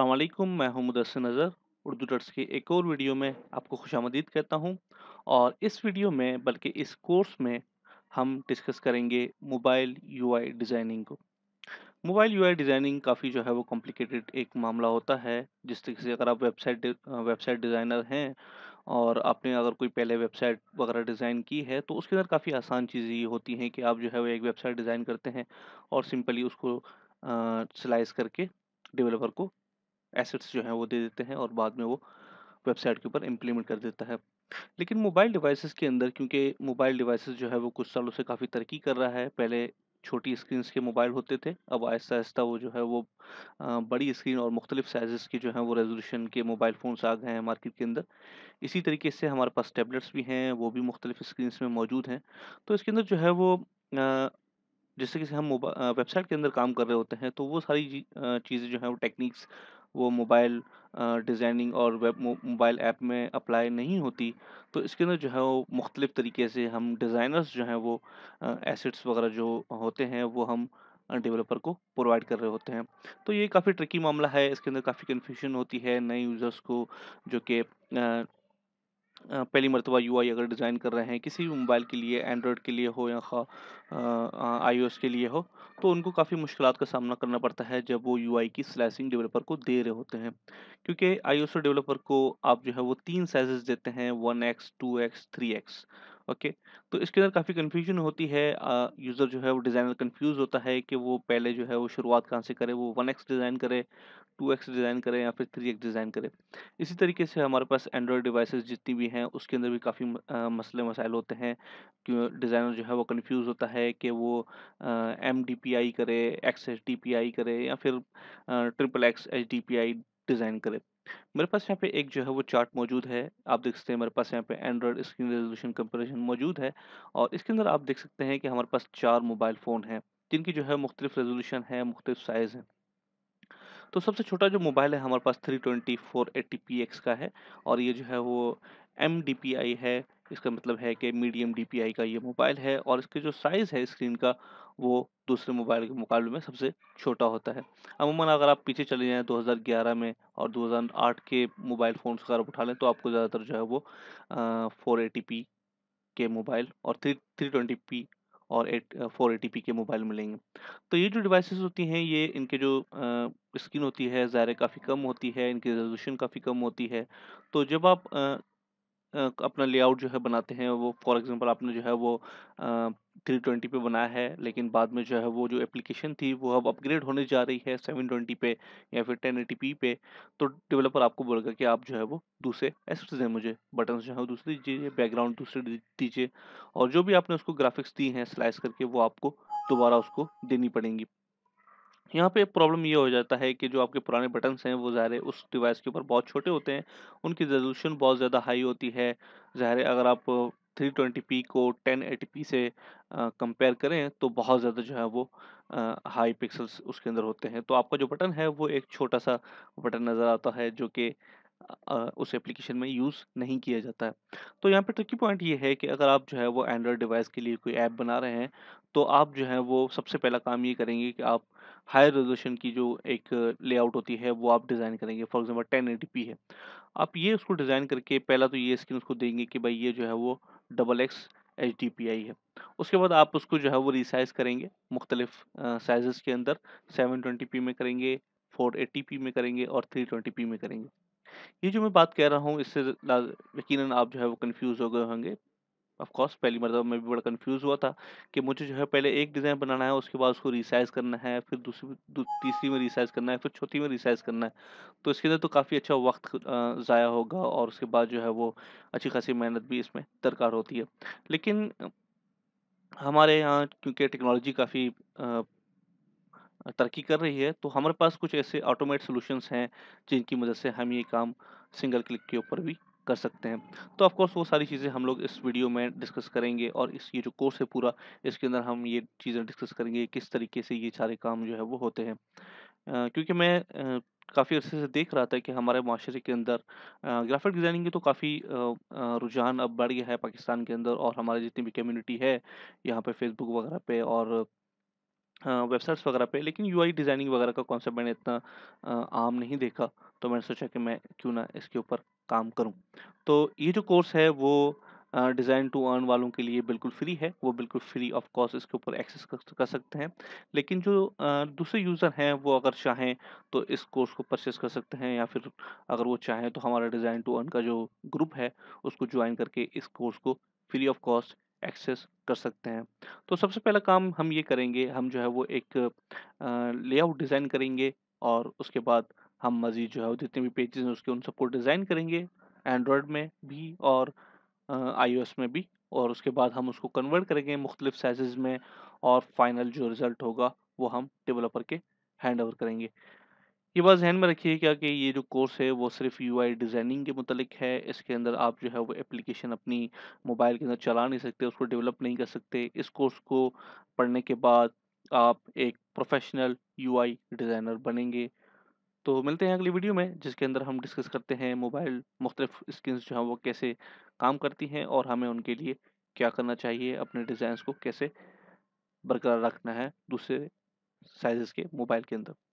असलकुम मैं हूं मुदसर नज़र उर्दू टट्स के एक और वीडियो में आपको खुश आमदीद कहता हूं और इस वीडियो में बल्कि इस कोर्स में हम डिस्कस करेंगे मोबाइल यूआई डिज़ाइनिंग को मोबाइल यूआई डिज़ाइनिंग काफ़ी जो है वो कॉम्प्लिकेटेड एक मामला होता है जिस तरीके से अगर आप वेबसाइट वेबसाइट डिज़ाइनर हैं और आपने अगर कोई पहले वेबसाइट वगैरह डिज़ाइन की है तो उसके अंदर काफ़ी आसान चीज़ें ये होती हैं कि आप जो है वो एक वेबसाइट डिज़ाइन करते हैं और सिंपली उसको स्लाइस करके डेवलपर को एसेट्स जो हैं वो दे देते हैं और बाद में वो वेबसाइट के ऊपर इम्प्लीमेंट कर देता है लेकिन मोबाइल डिवाइसेस के अंदर क्योंकि मोबाइल डिवाइसेस जो है वो कुछ सालों से काफ़ी तरक्की कर रहा है पहले छोटी स्क्रीन्स के मोबाइल होते थे अब आहिस्ता आहिस्ता वो जो है वो बड़ी स्क्रीन और मुख्तलिफ साइज़ के जो हैं वो रेजोल्यूशन के मोबाइल फ़ोन्स आ गए हैं मार्केट के अंदर इसी तरीके से हमारे पास टैबलेट्स भी हैं वो भी मुख्तलिफ स्क्रीन्स में मौजूद हैं तो इसके अंदर जो है वो जैसे कि हम वेबसाइट के अंदर काम कर रहे होते हैं तो वो सारी चीज़ें जो हैं वो टेक्निक्स वो मोबाइल डिज़ाइनिंग और वेब मोबाइल ऐप में अप्लाई नहीं होती तो इसके अंदर जो है वो मुख्तलिफ़ तरीके से हम डिज़ाइनर्स जो हैं वो एसेट्स वगैरह जो होते हैं वो हम डेवलपर को प्रोवाइड कर रहे होते हैं तो ये काफ़ी ट्रिकी मामला है इसके अंदर काफ़ी कन्फ्यूजन होती है नए यूज़र्स को जो कि पहली मरतबा यू आई अगर डिज़ाइन कर रहे हैं किसी भी मोबाइल के लिए एंड्रॉयड के लिए हो या खा आई के लिए हो तो उनको काफ़ी मुश्किल का सामना करना पड़ता है जब वो यू की स्लाइसिंग डेवलपर को दे रहे होते हैं क्योंकि आई डेवलपर को आप जो है वो तीन साइजेस देते हैं one x two x three x okay तो इसके अंदर काफ़ी कन्फ्यूजन होती है यूज़र जो है वो डिज़ाइनर कन्फ्यूज़ होता है कि वो पहले जो है वो शुरुआत कहाँ से करे वो वन एक्स डिज़ाइन करे टू एक्स डिज़ाइन करे या फिर थ्री एक्स डिज़ाइन करे इसी तरीके से हमारे पास एंड्रॉयड डिवाइस जितनी भी हैं उसके अंदर भी काफ़ी मसले मसाइल होते हैं क्यों डिज़ाइनर जो है वो कन्फ्यूज़ होता है कि वो एम डी पी आई करे X H D P I करे या फिर triple X H D P I design करे मेरे पास यहाँ पे एक जो है वो चार्ट मौजूद है आप देख सकते हैं मेरे पास यहाँ पे एंड्रॉयड स्क्रीन रेजोल्यूशन कंपेरिजन मौजूद है और इसके अंदर आप देख सकते हैं कि हमारे पास चार मोबाइल फ़ोन हैं जिनकी जो है मुख्तलिफ रेजोल्यूशन है मुख्तलिफ साइज़ है तो सबसे छोटा जो मोबाइल है हमारे पास three twenty four P X का है और ये जो है वो एम डी पी आई है इसका मतलब है कि मीडियम डी का ये मोबाइल है और इसके जो साइज़ है स्क्रीन का वो दूसरे मोबाइल के मुकाबले में सबसे छोटा होता है अमूमन अगर आप पीछे चले जाएँ 2011 में और 2008 के मोबाइल फ़ोन्स अगर आप उठा लें तो आपको ज़्यादातर जो है वो फोर के मोबाइल और थ्री थ्री और एट फोर एटी के मोबाइल मिलेंगे तो ये जो डिवाइसेस होती हैं ये इनके जो स्क्रीन होती है ज़ायरे काफ़ी कम होती है इनकी रेजोल्यूशन काफ़ी कम होती है तो जब आप अपना लेआउट जो है बनाते हैं वो फॉर एग्जांपल आपने जो है वो थ्री ट्वेंटी पे बनाया है लेकिन बाद में जो है वो जो एप्लीकेशन थी वो अब अपग्रेड होने जा रही है सेवन ट्वेंटी पे या फिर टेन एटी पी पे तो डेवलपर आपको बोलेगा कि आप जो है वो दूसरे एसेट्स दें मुझे बटन जो है वो दूसरे दीजिए बैकग्राउंड दूसरे दीजिए और जो भी आपने उसको ग्राफिक्स दी हैं स्लाइस करके वो आपको दोबारा उसको देनी पड़ेंगी यहाँ पे प्रॉब्लम ये हो जाता है कि जो आपके पुराने बटन्स हैं वो ज़ाहिर उस डिवाइस के ऊपर बहुत छोटे होते हैं उनकी रेजोल्यूशन बहुत ज़्यादा हाई होती है ज़ाहिर अगर आप 320p को 1080p से कंपेयर करें तो बहुत ज़्यादा जो है वो हाई पिक्सल्स उसके अंदर होते हैं तो आपका जो बटन है वो एक छोटा सा बटन नज़र आता है जो कि उस एप्लीकेशन में यूज़ नहीं किया जाता है तो यहाँ पे ट्रिकी पॉइंट ये है कि अगर आप जो है वो एंड्रॉयड डिवाइस के लिए कोई ऐप बना रहे हैं तो आप जो है वो सबसे पहला काम ये करेंगे कि आप हायर रेजोल्यूशन की जो एक लेआउट होती है वो आप डिज़ाइन करेंगे फॉर एग्जांपल टेन एटी है आप ये उसको डिज़ाइन करके पहला तो ये स्क्रीन उसको देंगे कि भाई ये जो है वो double X H D P I है उसके बाद आप उसको जो है वो रिसाइज करेंगे मुख्तलिफ साइज़ के अंदर सेवन ट्वेंटी पी में करेंगे फोर एटी पी में करेंगे और थ्री ट्वेंटी पी में करेंगे ये जो मैं बात कह रहा हूँ इससे यकीन आप जो है वो कन्फ्यूज़ हो गए होंगे ऑफ कोर्स पहली मरतबा मैं भी बड़ा कंफ्यूज हुआ था कि मुझे जो है पहले एक डिज़ाइन बनाना है उसके बाद उसको रिसाइज करना है फिर दूसरी तीसरी में रिसाइज करना है फिर चौथी में रिसाइज करना है तो इसके अंदर तो काफ़ी अच्छा वक्त ज़ाया होगा और उसके बाद जो है वो अच्छी खासी मेहनत भी इसमें दरकार होती है लेकिन हमारे यहाँ क्योंकि टेक्नोलॉजी काफ़ी तरक्की कर रही है तो हमारे पास कुछ ऐसे ऑटोमेट सोल्यूशंस हैं जिनकी मदद से हम ये काम सिंगल क्लिक के ऊपर भी कर सकते हैं तो कोर्स वो सारी चीज़ें हम लोग इस वीडियो में डिस्कस करेंगे और इस ये जो कोर्स है पूरा इसके अंदर हम ये चीज़ें डिस्कस करेंगे किस तरीके से ये सारे काम जो है वो होते हैं क्योंकि मैं काफ़ी अरसे से देख रहा था कि हमारे माशरे के अंदर ग्राफिक डिज़ाइनिंग की तो काफ़ी रुझान अब बढ़ गया है पाकिस्तान के अंदर और हमारे जितनी भी कम्युनिटी है यहाँ पे फेसबुक वगैरह पे और वेबसाइट्स वगैरह पे लेकिन यूआई डिज़ाइनिंग वगैरह का कॉन्सेप्ट मैंने इतना आम नहीं देखा तो मैंने सोचा कि मैं क्यों ना इसके ऊपर काम करूं तो ये जो कोर्स है वो डिज़ाइन टू अर्न वालों के लिए बिल्कुल फ्री है वो बिल्कुल फ्री ऑफ कॉस्ट इसके ऊपर एक्सेस कर सकते हैं लेकिन जो दूसरे यूज़र हैं वो अगर चाहें तो इस कोर्स को परचेस कर सकते हैं या फिर अगर वो चाहें तो हमारा डिज़ाइन टू अर्न का जो ग्रुप है उसको ज्वाइन करके इस कोर्स को फ्री ऑफ कॉस्ट एक्सेस कर सकते हैं तो सबसे पहला काम हम ये करेंगे हम जो है वो एक लेआउट डिज़ाइन करेंगे और उसके बाद हम मज़ीद जो है वो जितने भी पेजेस हैं उसके उन सबको डिज़ाइन करेंगे एंड्रॉयड में भी और आई में भी और उसके बाद हम उसको कन्वर्ट करेंगे मुख्तलिफ साइज़ में और फाइनल जो रिज़ल्ट होगा वो हम डेवलपर के हैंड ओवर करेंगे ये बात जहन में रखिए क्या कि ये जो कोर्स है वो सिर्फ यूआई डिज़ाइनिंग के मतलब है इसके अंदर आप जो है वो एप्लीकेशन अपनी मोबाइल के अंदर चला नहीं सकते उसको डेवलप नहीं कर सकते इस कोर्स को पढ़ने के बाद आप एक प्रोफेशनल यूआई डिज़ाइनर बनेंगे तो मिलते हैं अगली वीडियो में जिसके अंदर हम डिस्कस करते हैं मोबाइल मुख्तलिफ स्किन्स जो हैं वो कैसे काम करती हैं और हमें उनके लिए क्या करना चाहिए अपने डिज़ाइन को कैसे बरकरार रखना है दूसरे साइज़ के मोबाइल के अंदर